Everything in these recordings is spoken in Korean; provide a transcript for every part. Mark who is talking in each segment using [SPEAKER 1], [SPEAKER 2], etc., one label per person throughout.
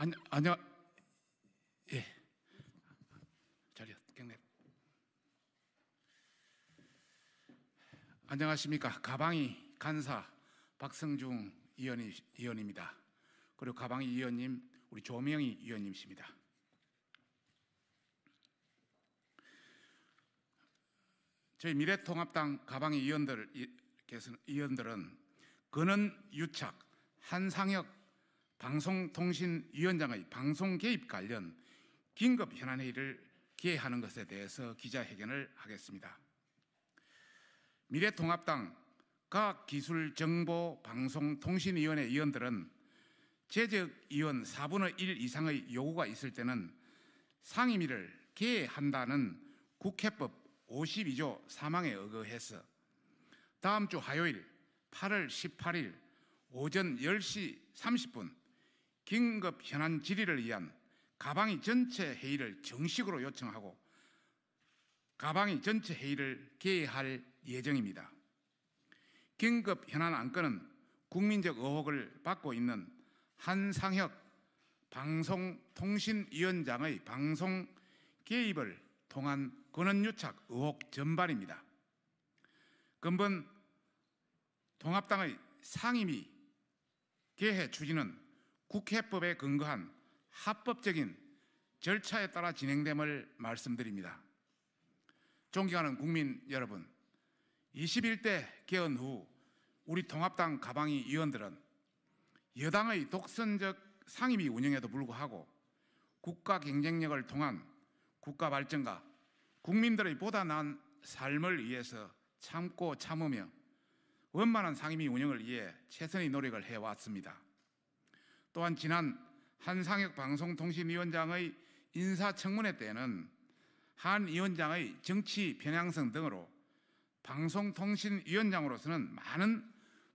[SPEAKER 1] 아니, 아니요. 예. 자리요. 네례 안녕하십니까. 가방이 간사 박성중 의원이, 의원입니다. 그리고 가방이 의원님, 우리 조명희 의원님이십니다. 저희 미래통합당 가방의 의원들, 의원들은 그는 유착, 한상혁 방송통신위원장의 방송 개입 관련 긴급 현안회의를 기회하는 것에 대해서 기자회견을 하겠습니다. 미래통합당 각 기술정보방송통신위원회 위원들은 재적위원 4분의 1 이상의 요구가 있을 때는 상임위를 개회한다는 국회법 52조 3항에 의거해서 다음 주 화요일 8월 18일 오전 10시 30분 긴급 현안 질의를 위한 가방이 전체 회의를 정식으로 요청하고 가방이 전체 회의를 개회할 예정입니다. 긴급 현안 안건은 국민적 의혹을 받고 있는 한상혁 방송통신위원장의 방송 개입을 통한 권한유착 의혹 전반입니다. 근본 통합당의 상임위 개회 추진은 국회법에 근거한 합법적인 절차에 따라 진행됨을 말씀드립니다. 존경하는 국민 여러분, 21대 개헌 후 우리 통합당 가방위 의원들은 여당의 독선적 상임위 운영에도 불구하고 국가 경쟁력을 통한 국가 발전과 국민들의 보다 나은 삶을 위해서 참고 참으며 원만한 상임위 운영을 위해 최선의 노력을 해왔습니다. 또한 지난 한상혁 방송통신위원장의 인사청문회 때는 한 위원장의 정치 편향성 등으로 방송통신위원장으로서는 많은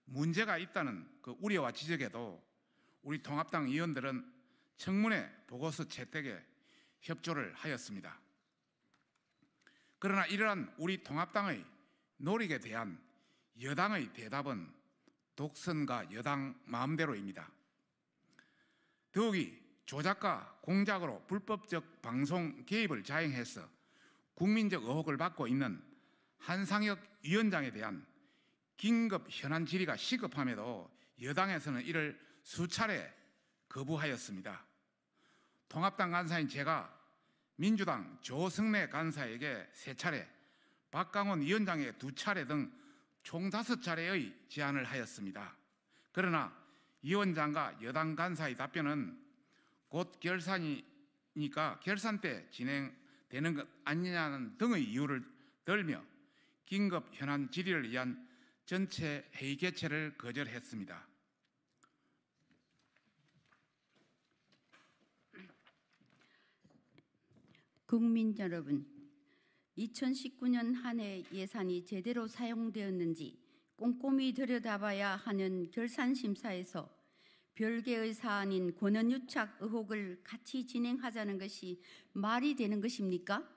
[SPEAKER 1] 문제가 있다는 그 우려와 지적에도 우리 통합당 의원들은 청문회 보고서 채택에 협조를 하였습니다. 그러나 이러한 우리 통합당의 노력에 대한 여당의 대답은 독선과 여당 마음대로입니다. 더욱이 조작과 공작으로 불법적 방송 개입을 자행해서 국민적 의혹을 받고 있는 한상혁 위원장에 대한 긴급 현안 질의가 시급함에도 여당에서는 이를 수차례 거부하였습니다. 통합당 간사인 제가 민주당 조승래 간사에게 세 차례, 박강원 위원장에 두 차례 등 총 다섯 차례의 제안을 하였습니다. 그러나 위 원장과 여당 간사의 답변은 곧 결산이니까 결산 때 진행되는 것 아니냐는 등의 이유를 들며 긴급 현안 질의를 위한 전체 회의 개최를 거절했습니다.
[SPEAKER 2] 국민 여러분, 2019년 한해 예산이 제대로 사용되었는지 꼼꼼히 들여다봐야 하는 결산심사에서 별개의 사안인 권언유착 의혹을 같이 진행하자는 것이 말이 되는 것입니까?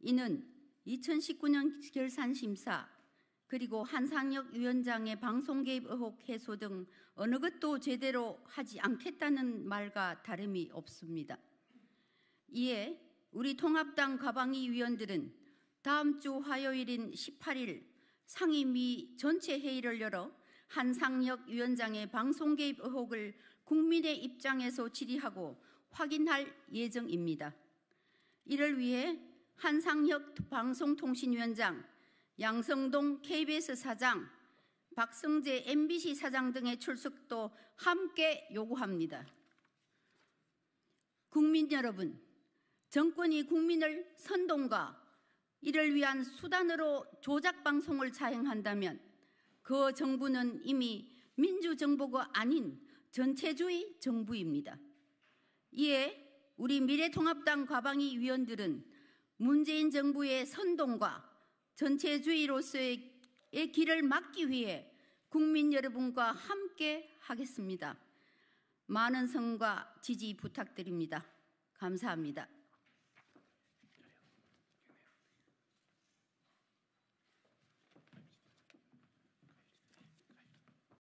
[SPEAKER 2] 이는 2019년 결산심사 그리고 한상혁 위원장의 방송 개입 의혹 해소 등 어느 것도 제대로 하지 않겠다는 말과 다름이 없습니다. 이에 우리 통합당 가방위 위원들은 다음 주 화요일인 18일 상임위 전체 회의를 열어 한상혁 위원장의 방송 개입 의혹을 국민의 입장에서 질의하고 확인할 예정입니다. 이를 위해 한상혁 방송통신위원장, 양성동 KBS 사장, 박성재 MBC 사장 등의 출석도 함께 요구합니다. 국민 여러분, 정권이 국민을 선동과 이를 위한 수단으로 조작 방송을 자행한다면 그 정부는 이미 민주 정부가 아닌 전체주의 정부입니다. 이에 우리 미래통합당 과방위 위원들은 문재인 정부의 선동과 전체주의로서의 길을 막기 위해 국민 여러분과 함께 하겠습니다. 많은 성과 지지 부탁드립니다. 감사합니다.